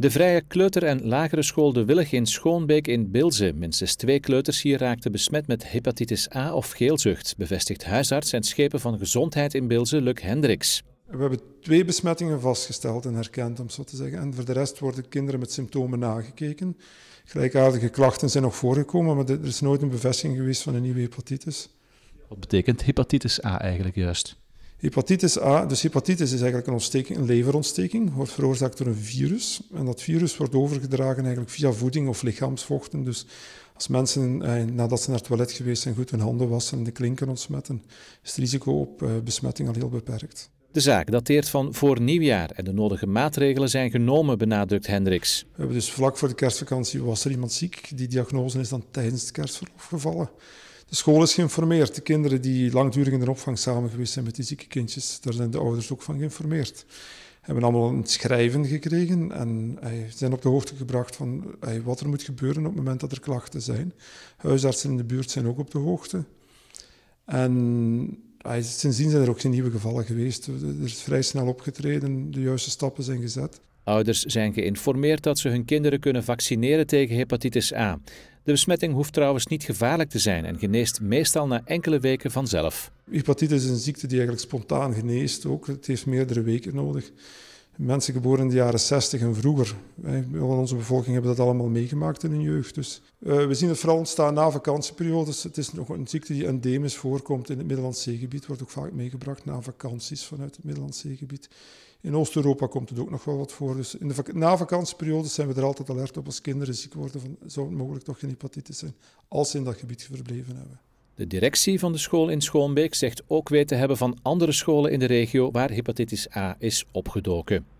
De Vrije Kleuter- en Lagere School De Willig in Schoonbeek in Bilze. Minstens twee kleuters hier raakten besmet met hepatitis A of geelzucht, bevestigt huisarts en schepen van gezondheid in Bilze, Luc Hendricks. We hebben twee besmettingen vastgesteld en herkend, om zo te zeggen. En voor de rest worden kinderen met symptomen nagekeken. Gelijkaardige klachten zijn nog voorgekomen, maar er is nooit een bevestiging geweest van een nieuwe hepatitis. Wat betekent hepatitis A eigenlijk juist? Hepatitis A, dus hepatitis is eigenlijk een, ontsteking, een leverontsteking, wordt veroorzaakt door een virus. En dat virus wordt overgedragen eigenlijk via voeding of lichaamsvochten. Dus als mensen eh, nadat ze naar het toilet geweest zijn goed hun handen wassen en de klinken ontsmetten, is het risico op eh, besmetting al heel beperkt. De zaak dateert van voor nieuwjaar en de nodige maatregelen zijn genomen, benadrukt Hendricks. We hebben dus vlak voor de kerstvakantie was er iemand ziek. Die diagnose is dan tijdens het kerstverlof gevallen. De school is geïnformeerd. De kinderen die langdurig in de opvang samen geweest zijn met die zieke kindjes, daar zijn de ouders ook van geïnformeerd. Hebben allemaal een schrijven gekregen en eh, zijn op de hoogte gebracht van eh, wat er moet gebeuren op het moment dat er klachten zijn. Huisartsen in de buurt zijn ook op de hoogte. En eh, sindsdien zijn er ook geen nieuwe gevallen geweest. Er is vrij snel opgetreden, de juiste stappen zijn gezet. Ouders zijn geïnformeerd dat ze hun kinderen kunnen vaccineren tegen hepatitis A. De besmetting hoeft trouwens niet gevaarlijk te zijn en geneest meestal na enkele weken vanzelf. Hepatitis is een ziekte die eigenlijk spontaan geneest ook. Het heeft meerdere weken nodig mensen geboren in de jaren 60 en vroeger. Onze bevolking hebben dat allemaal meegemaakt in hun jeugd. Dus eh, we zien het vooral ontstaan na vakantieperiodes. Het is nog een ziekte die endemisch voorkomt in het Middellandse Zeegebied. Wordt ook vaak meegebracht na vakanties vanuit het Middellandse Zeegebied. In Oost-Europa komt het ook nog wel wat voor. Dus in de na vakantieperiodes zijn we er altijd alert op als kinderen ziek worden. Van, zou het mogelijk toch geen hepatitis zijn? Als ze in dat gebied verbleven hebben. De directie van de school in Schoonbeek zegt ook weten te hebben van andere scholen in de regio waar hepatitis A is opgedoken.